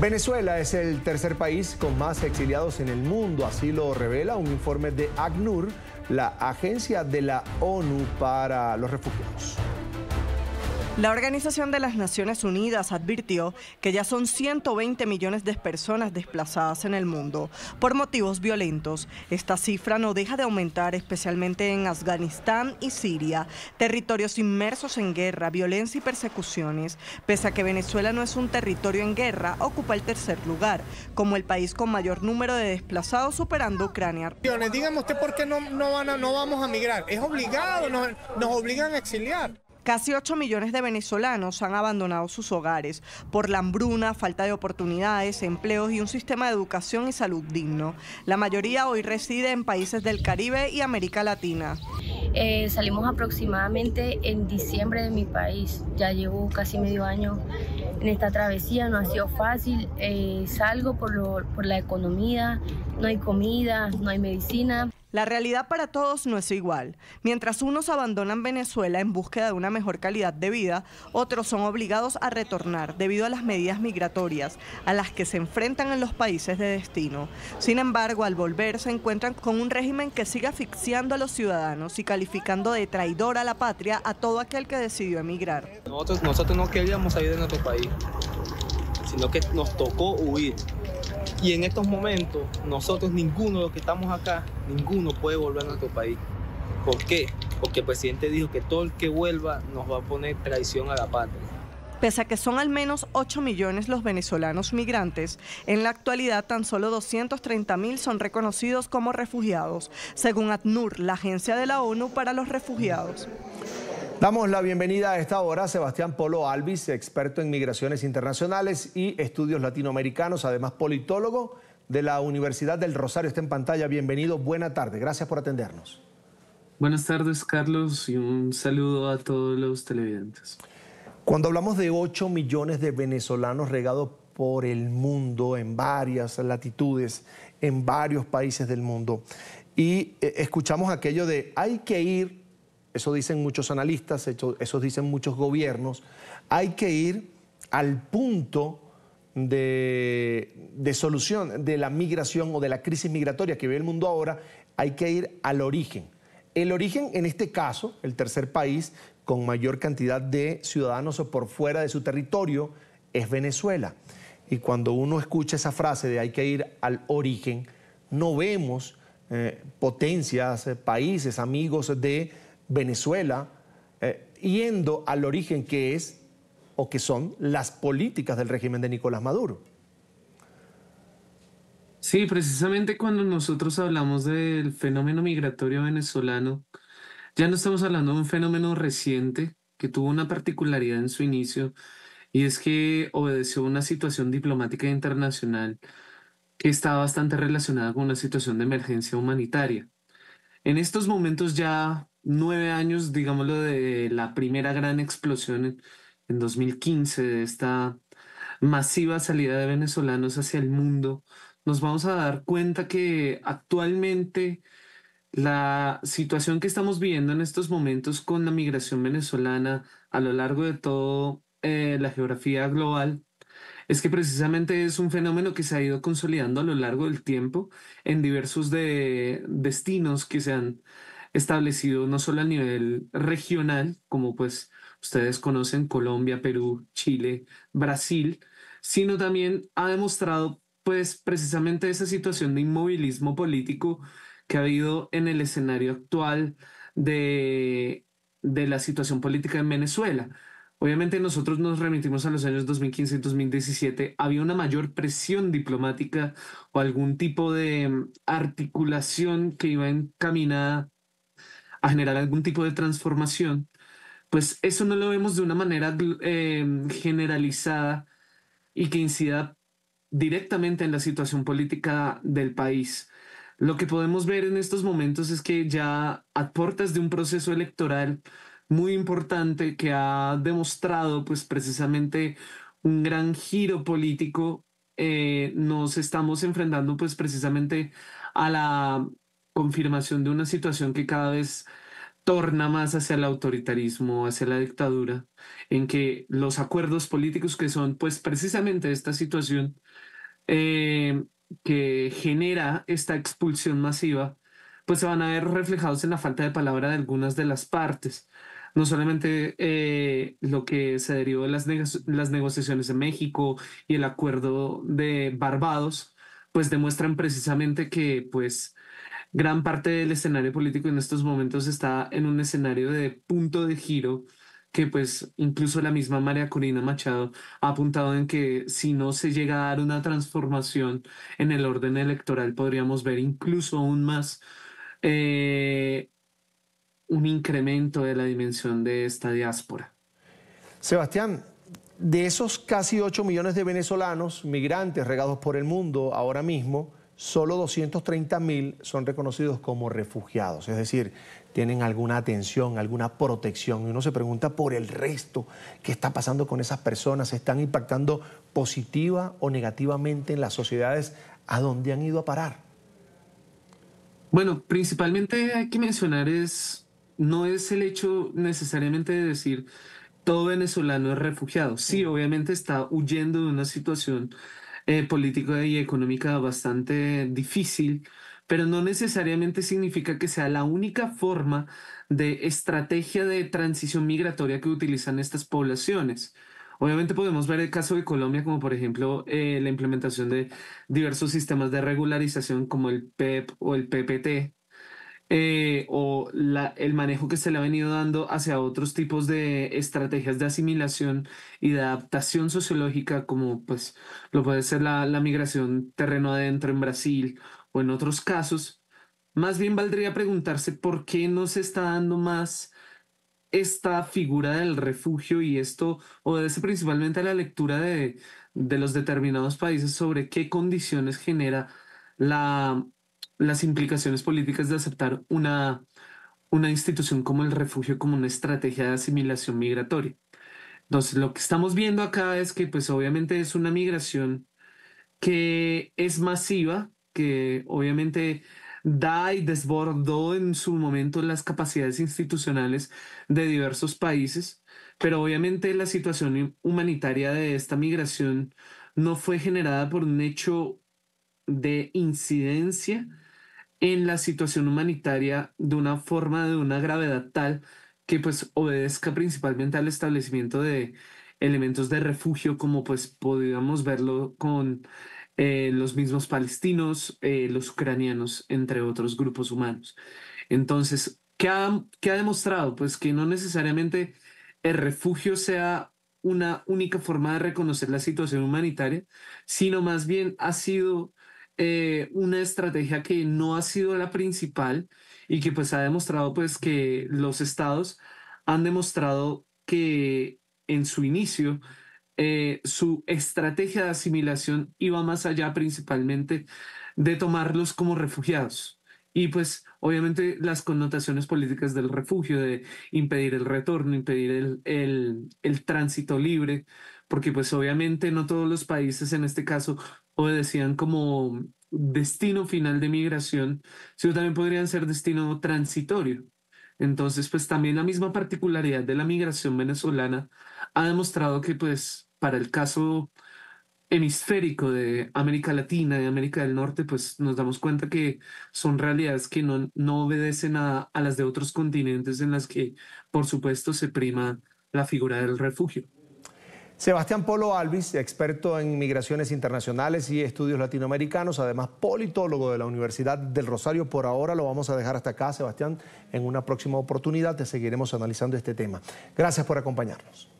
Venezuela es el tercer país con más exiliados en el mundo, así lo revela un informe de ACNUR, la agencia de la ONU para los refugiados. La Organización de las Naciones Unidas advirtió que ya son 120 millones de personas desplazadas en el mundo por motivos violentos. Esta cifra no deja de aumentar, especialmente en Afganistán y Siria, territorios inmersos en guerra, violencia y persecuciones. Pese a que Venezuela no es un territorio en guerra, ocupa el tercer lugar, como el país con mayor número de desplazados superando Ucrania. Dígame usted por qué no, no, vamos a migrar. Es obligado, nos obligan a exiliar. Casi 8 millones de venezolanos han abandonado sus hogares por la hambruna, falta de oportunidades, empleos y un sistema de educación y salud digno. La mayoría hoy reside en países del Caribe y América Latina. Eh, salimos aproximadamente en diciembre de mi país. Ya llevo casi medio año en esta travesía, no ha sido fácil. Eh, salgo por la economía, no hay comida, no hay medicina. La realidad para todos no es igual. Mientras unos abandonan Venezuela en búsqueda de una mejor calidad de vida, otros son obligados a retornar debido a las medidas migratorias a las que se enfrentan en los países de destino. Sin embargo, al volver se encuentran con un régimen que sigue asfixiando a los ciudadanos y calificando de traidor a la patria a todo aquel que decidió emigrar. Nosotros, nosotros no queríamos salir de nuestro país, sino que nos tocó huir y en estos momentos, nosotros, ninguno de los que estamos acá, ninguno puede volver a nuestro país. ¿Por qué? Porque el presidente dijo que todo el que vuelva nos va a poner traición a la patria. Pese a que son al menos 8 millones los venezolanos migrantes, en la actualidad tan solo 230 mil son reconocidos como refugiados, según ACNUR, la agencia de la ONU para los refugiados. Damos la bienvenida a esta hora a Sebastián Polo Alvis, experto en migraciones internacionales y estudios latinoamericanos, además politólogo de la Universidad del Rosario. Está en pantalla. Bienvenido, buena tarde. Gracias por atendernos. Buenas tardes, Carlos, y un saludo a todos los televidentes. Cuando hablamos de 8 millones de venezolanos regados por el mundo, en varias latitudes, en varios países del mundo, y eh, escuchamos aquello de hay que ir eso dicen muchos analistas, eso, dicen muchos gobiernos, hay que ir al punto de, solución de la migración o de la crisis migratoria que vive el mundo ahora, hay que ir al origen. El origen, en este caso, el tercer país con mayor cantidad de ciudadanos o por fuera de su territorio, es Venezuela. Y cuando uno escucha esa frase de hay que ir al origen, no vemos eh, potencias, eh, países, amigos de Venezuela, eh, yendo al origen que es o que son las políticas del régimen de Nicolás Maduro. Sí, precisamente cuando nosotros hablamos del fenómeno migratorio venezolano, ya no estamos hablando de un fenómeno reciente que tuvo una particularidad en su inicio y es que obedeció una situación diplomática internacional que está bastante relacionada con una situación de emergencia humanitaria. En estos momentos ya nueve años, digámoslo, de la primera gran explosión en, 2015, de esta masiva salida de venezolanos hacia el mundo, nos vamos a dar cuenta que actualmente la situación que estamos viviendo en estos momentos con la migración venezolana a lo largo de toda eh, la geografía global es que precisamente es un fenómeno que se ha ido consolidando a lo largo del tiempo en diversos destinos que se han establecido no solo a nivel regional, como pues ustedes conocen, Colombia, Perú, Chile, Brasil, sino también ha demostrado pues precisamente esa situación de inmovilismo político que ha habido en el escenario actual de, de la situación política en Venezuela. Obviamente nosotros nos remitimos a los años 2015 y 2017. Había una mayor presión diplomática o algún tipo de mm, articulación que iba encaminada a generar algún tipo de transformación, pues eso no lo vemos de una manera em, generalizada y que incida directamente en la situación política del país. Lo que podemos ver en estos momentos es que ya a puertas de un proceso electoral muy importante que ha demostrado pues precisamente un gran giro político, eh, nos estamos enfrentando pues precisamente a la confirmación de una situación que cada vez torna más hacia el autoritarismo, hacia la dictadura, en que los acuerdos políticos que son pues precisamente esta situación eh, que genera esta expulsión masiva, pues se van a ver reflejados en la falta de palabra de algunas de las partes. No solamente eh, lo que se derivó de las, las negociaciones en México y el acuerdo de Barbados, pues demuestran precisamente que pues gran parte del escenario político en estos momentos está en un escenario de punto de giro que pues incluso la misma María Corina Machado ha apuntado en que si no se llega a dar una transformación en el orden electoral podríamos ver incluso aún más eh, un incremento de la dimensión de esta diáspora. Sebastián, de esos casi 8 millones de venezolanos, migrantes regados por el mundo ahora mismo, solo 230 mil son reconocidos como refugiados, es decir, tienen alguna atención, alguna protección. Y uno se pregunta por el resto, ¿qué está pasando con esas personas? ¿Se están impactando positiva o negativamente en las sociedades a dónde han ido a parar? Bueno, principalmente hay que mencionar es, no es el hecho necesariamente de decir todo venezolano es refugiado. Sí, obviamente está huyendo de una situación eh, política y económica bastante difícil, pero no necesariamente significa que sea la única forma de estrategia de transición migratoria que utilizan estas poblaciones. Obviamente podemos ver el caso de Colombia, como por ejemplo eh, la implementación de diversos sistemas de regularización como el PEP e o el PPT, eh, o el manejo que se le ha venido dando hacia otros tipos de estrategias de asimilación y de adaptación sociológica, como pues lo puede ser la, migración terreno adentro en Brasil o en otros casos, más bien valdría preguntarse por qué no se está dando más esta figura del refugio y esto obedece principalmente a la lectura de, de los determinados países sobre qué condiciones genera la, las implicaciones políticas de aceptar una, una institución como el refugio como una estrategia de asimilación migratoria. Entonces, lo que estamos viendo acá es que, pues, obviamente es una migración que es masiva, que obviamente da y desbordó en su momento las capacidades institucionales de diversos países, pero obviamente la situación humanitaria de esta migración no fue generada por un hecho de incidencia, en la situación humanitaria de una forma de una gravedad tal que pues obedezca principalmente al establecimiento de elementos de refugio como pues podíamos verlo con eh, los mismos palestinos, eh, los ucranianos, entre otros grupos humanos. Entonces, ¿qué ha, ¿qué ha demostrado? Pues que no necesariamente el refugio sea una única forma de reconocer la situación humanitaria, sino más bien ha sido eh, una estrategia que no ha sido la principal y que pues ha demostrado pues que los estados han demostrado que en su inicio eh, su estrategia de asimilación iba más allá principalmente de tomarlos como refugiados. Y pues obviamente las connotaciones políticas del refugio, de impedir el retorno, impedir el, el, el, tránsito libre, porque pues obviamente no todos los países en este caso obedecían decían como destino final de migración, sino también podrían ser destino transitorio. Entonces, pues también la misma particularidad de la migración venezolana ha demostrado que pues para el caso hemisférico de América Latina, y América del Norte, pues nos damos cuenta que son realidades que no, obedecen a las de otros continentes en las que, por supuesto, se prima la figura del refugio. Sebastián Polo Alvis, experto en migraciones internacionales y estudios latinoamericanos, además politólogo de la Universidad del Rosario. Por ahora lo vamos a dejar hasta acá, Sebastián. En una próxima oportunidad te seguiremos analizando este tema. Gracias por acompañarnos.